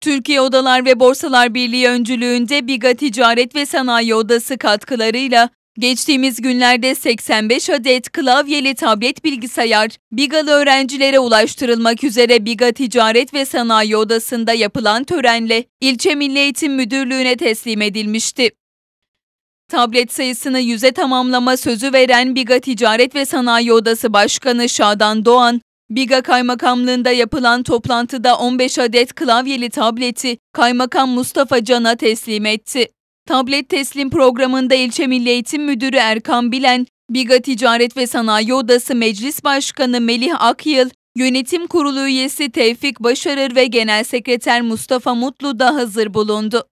Türkiye Odalar ve Borsalar Birliği öncülüğünde Biga Ticaret ve Sanayi Odası katkılarıyla geçtiğimiz günlerde 85 adet klavyeli tablet bilgisayar Bigalı öğrencilere ulaştırılmak üzere Biga Ticaret ve Sanayi Odası'nda yapılan törenle ilçe Milli Eğitim Müdürlüğü'ne teslim edilmişti. Tablet sayısını yüze tamamlama sözü veren Biga Ticaret ve Sanayi Odası Başkanı Şadan Doğan, Biga Kaymakamlığında yapılan toplantıda 15 adet klavyeli tableti Kaymakam Mustafa Can'a teslim etti. Tablet teslim programında ilçe Milli Eğitim Müdürü Erkan Bilen, Biga Ticaret ve Sanayi Odası Meclis Başkanı Melih Akyıl, Yönetim Kurulu üyesi Tevfik Başarır ve Genel Sekreter Mustafa Mutlu da hazır bulundu.